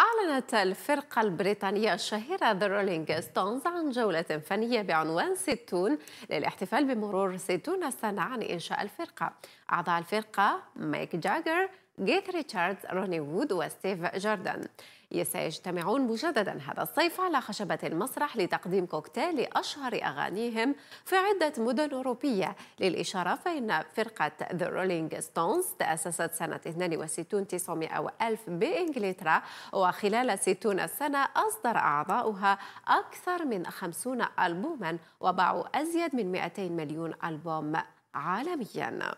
أعلنت الفرقة البريطانية الشهيرة The Rolling ستونز عن جولة فنية بعنوان ستون للاحتفال بمرور ستون سنة عن إنشاء الفرقة أعضاء الفرقة ميك جاجر جيث ريتشاردز روني وود وستيف جاردن سيجتمعون مجددا هذا الصيف على خشبة المسرح لتقديم كوكتيل لأشهر أغانيهم في عدة مدن أوروبية للإشارة فإن فرقة The Rolling Stones تأسست سنة 62 900 ألف بإنجلترا وخلال 60 سنة أصدر أعضاؤها أكثر من 50 ألبوما وباعوا أزيد من 200 مليون ألبوم عالمياً